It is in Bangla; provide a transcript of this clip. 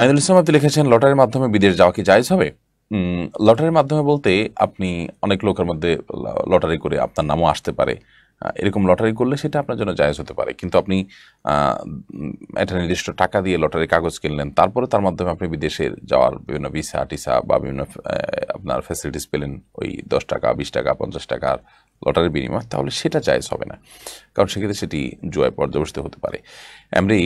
আইনুল ইসলাম আপনি লিখেছেন লটারির মাধ্যমে বিদেশ যাওয়া কি জায়জ হবে লটারির মাধ্যমে বলতে আপনি অনেক লোকের মধ্যে লটারি করে আপনার নামও আসতে পারে এরকম লটারি করলে সেটা আপনার জন্য জায়জ হতে পারে কিন্তু আপনি একটা নির্দিষ্ট টাকা দিয়ে লটারির কাগজ কিনলেন তারপরে তার মাধ্যমে আপনি বিদেশে যাওয়ার বিভিন্ন ভিসা টিসা বা বিভিন্ন আপনার ফ্যাসিলিটিস পেলেন ওই দশ টাকা বিশ টাকা পঞ্চাশ টাকার লটারির বিনিময় তাহলে সেটা জায়জ হবে না কারণ সেক্ষেত্রে সেটি জুয়ায় পর্যবেসিত হতে পারে এমনি